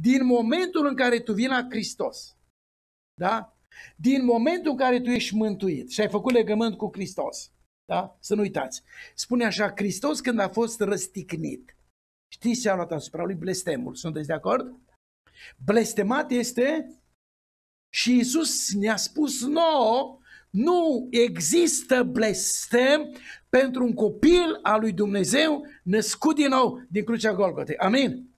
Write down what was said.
din momentul în care tu vii la Hristos, da? Din momentul în care tu ești mântuit și ai făcut legământ cu Hristos, da? Să nu uitați. Spune așa, Hristos când a fost răstignit, știți ce a luat asupra lui blestemul, sunteți de acord? Blestemat este și Iisus ne-a spus nouă, nu există blestem pentru un copil al lui Dumnezeu născut din nou din crucea Golgotei. Amin?